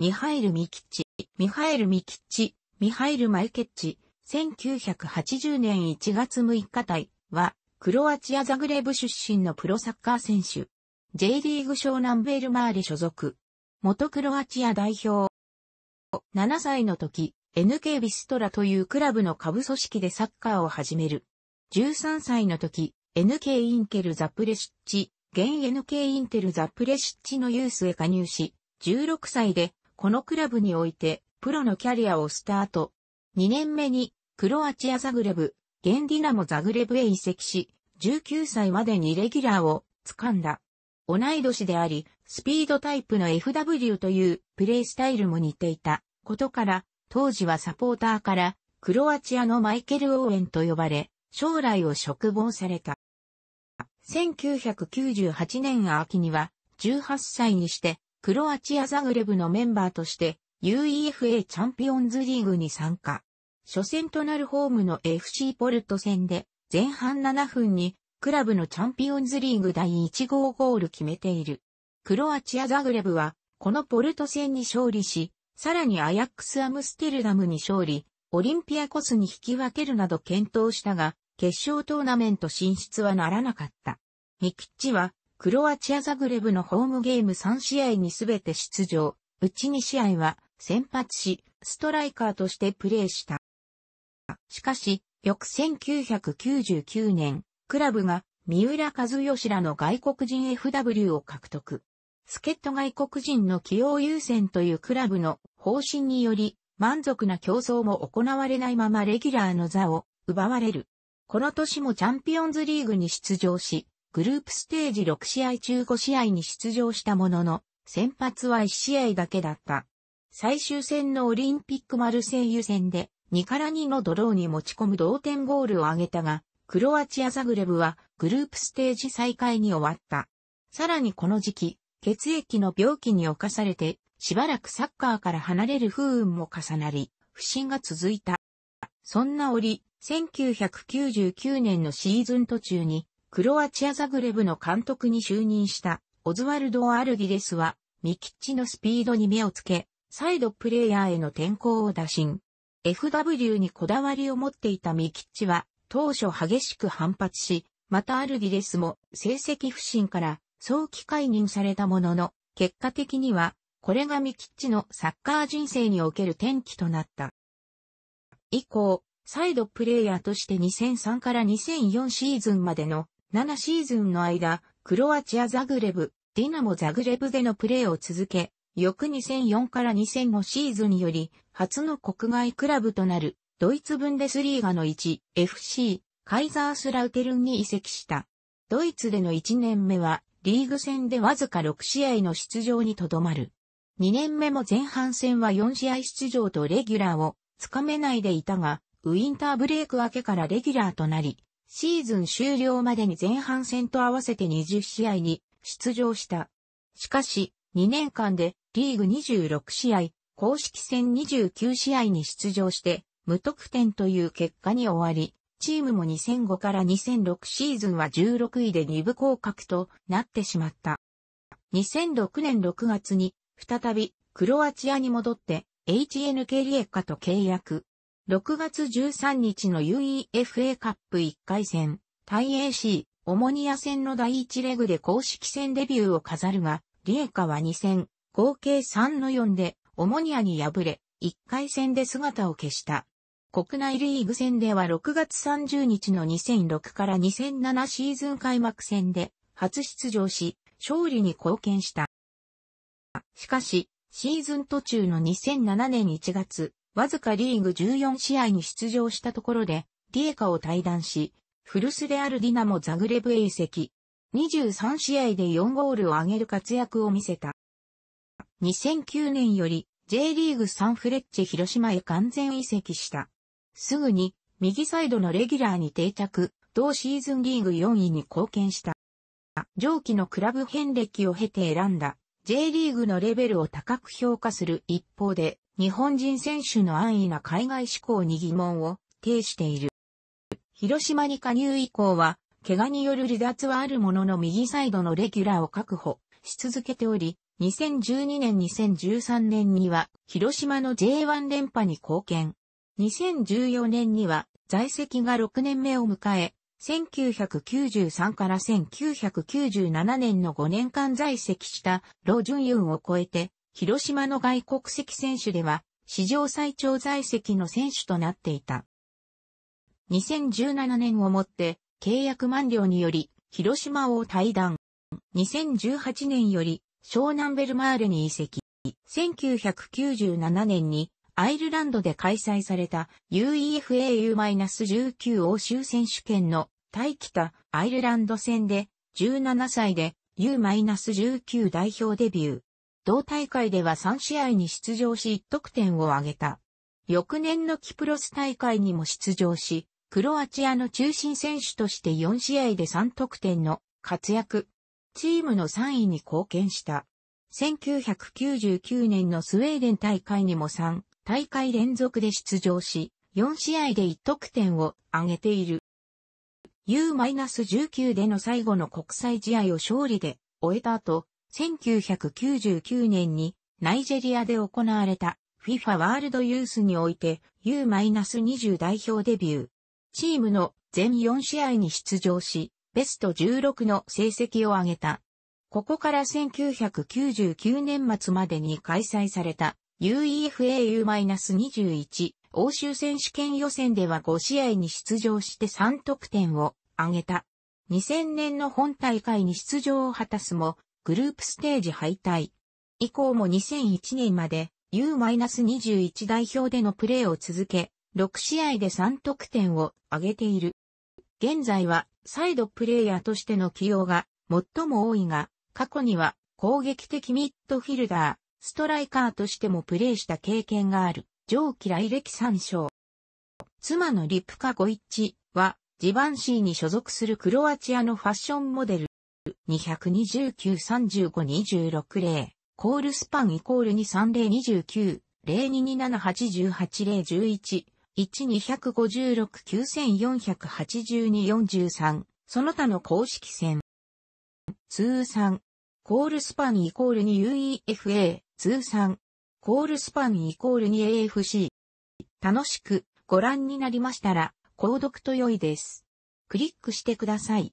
ミハイル・ミキッチ、ミハイル・ミキッチ、ミハイル・マイケッチ、1980年1月6日隊は、クロアチア・ザグレーブ出身のプロサッカー選手。J リーグ湘南ベルマーレ所属。元クロアチア代表。7歳の時、NK ビストラというクラブの下部組織でサッカーを始める。13歳の時、NK インテル・ザプレシッチ、現 NK インテル・ザプレシッチのユースへ加入し、16歳でこのクラブにおいて、プロのキャリアをスタート。2年目に、クロアチアザグレブ、ゲンディナモザグレブへ移籍し、19歳までにレギュラーを掴んだ。同い年であり、スピードタイプの FW というプレイスタイルも似ていたことから、当時はサポーターからクロアチアのマイケル・オーエンと呼ばれ、将来を嘱望された。1998年秋には18歳にしてクロアチアザグレブのメンバーとして UEFA チャンピオンズリーグに参加。初戦となるホームの FC ポルト戦で前半7分にクラブのチャンピオンズリーグ第1号ゴール決めている。クロアチアザグレブはこのポルト戦に勝利し、さらにアヤックスアムステルダムに勝利、オリンピアコスに引き分けるなど検討したが、決勝トーナメント進出はならなかった。ミキッチはクロアチアザグレブのホームゲーム3試合にすべて出場、うち2試合は先発し、ストライカーとしてプレーした。しかし、翌1999年、クラブが三浦和義らの外国人 FW を獲得。助っ人外国人の起用優先というクラブの方針により、満足な競争も行われないままレギュラーの座を奪われる。この年もチャンピオンズリーグに出場し、グループステージ6試合中5試合に出場したものの、先発は1試合だけだった。最終戦のオリンピックマルセイユ戦で、2から2のドローに持ち込む同点ゴールを挙げたが、クロアチアザグレブはグループステージ再開に終わった。さらにこの時期、血液の病気に侵されて、しばらくサッカーから離れる不運も重なり、不振が続いた。そんな折、1999年のシーズン途中にクロアチアザグレブの監督に就任したオズワルド・アルギレスは、ミキッチのスピードに目をつけ、サイドプレイヤーへの転向を打診。FW にこだわりを持っていたミキッチは、当初激しく反発し、またアルギレスも成績不振から早期解任されたものの、結果的には、これがミキッチのサッカー人生における転機となった。以降、サイドプレイヤーとして2003から2004シーズンまでの7シーズンの間、クロアチアザグレブ、ディナモザグレブでのプレーを続け、翌2004から2005シーズンより、初の国外クラブとなる、ドイツブンデスリーガの1、FC、カイザースラウテルンに移籍した。ドイツでの1年目は、リーグ戦でわずか6試合の出場にとどまる。2年目も前半戦は4試合出場とレギュラーをつかめないでいたが、ウィンターブレイク明けからレギュラーとなり、シーズン終了までに前半戦と合わせて20試合に出場した。しかし、2年間でリーグ26試合、公式戦29試合に出場して、無得点という結果に終わり、チームも2005から2006シーズンは16位で2部降格となってしまった。2006年6月に、再びクロアチアに戻って HNK リエカと契約。6月13日の UEFA カップ1回戦、対 AC、オモニア戦の第1レグで公式戦デビューを飾るが、リエカは2戦、合計3の4で、オモニアに敗れ、1回戦で姿を消した。国内リーグ戦では6月30日の2006から2007シーズン開幕戦で初出場し、勝利に貢献した。しかし、シーズン途中の2007年1月、わずかリーグ14試合に出場したところで、ディエカを退団し、古巣であるディナモ・ザグレブへ移籍。23試合で4ゴールを挙げる活躍を見せた。2009年より J リーグサンフレッチェ広島へ完全移籍した。すぐに右サイドのレギュラーに定着、同シーズンリーグ4位に貢献した。上記のクラブ遍歴を経て選んだ J リーグのレベルを高く評価する一方で、日本人選手の安易な海外志向に疑問を呈している。広島に加入以降は、怪我による離脱はあるものの右サイドのレギュラーを確保し続けており、2012年2013年には広島の J1 連覇に貢献。2014年には在籍が6年目を迎え、1993から1997年の5年間在籍したロ・ジュンユンを超えて、広島の外国籍選手では、史上最長在籍の選手となっていた。2017年をもって契約満了により広島を退団。2018年より湘南ベルマーレに移籍。1997年にアイルランドで開催された UEFAU-19 欧州選手権の対北アイルランド戦で17歳で U-19 代表デビュー。同大会では3試合に出場し1得点を挙げた。翌年のキプロス大会にも出場し、クロアチアの中心選手として4試合で3得点の活躍。チームの3位に貢献した。1999年のスウェーデン大会にも3大会連続で出場し、4試合で1得点を挙げている。U-19 での最後の国際試合を勝利で終えた後、1999年にナイジェリアで行われた FIFA ワールドユースにおいて U-20 代表デビュー。チームの全4試合に出場し、ベスト16の成績を上げた。ここから1999年末までに開催された UEFAU-21 欧州選手権予選では5試合に出場して3得点を挙げた。2000年の本大会に出場を果たすも、グループステージ敗退。以降も2001年まで U-21 代表でのプレーを続け、6試合で3得点を挙げている。現在はサイドプレイヤーとしての起用が最も多いが、過去には攻撃的ミッドフィルダー、ストライカーとしてもプレーした経験がある、上記来歴参照。妻のリプカゴイッチは、ジバンシーに所属するクロアチアのファッションモデル。229-35-26例、コールスパンイコール23-029、0227-88-011、1256-9482-43、その他の公式戦。通算、コールスパンイコールに UEFA、通算、コールスパンイコール 2AFC。楽しくご覧になりましたら、購読と良いです。クリックしてください。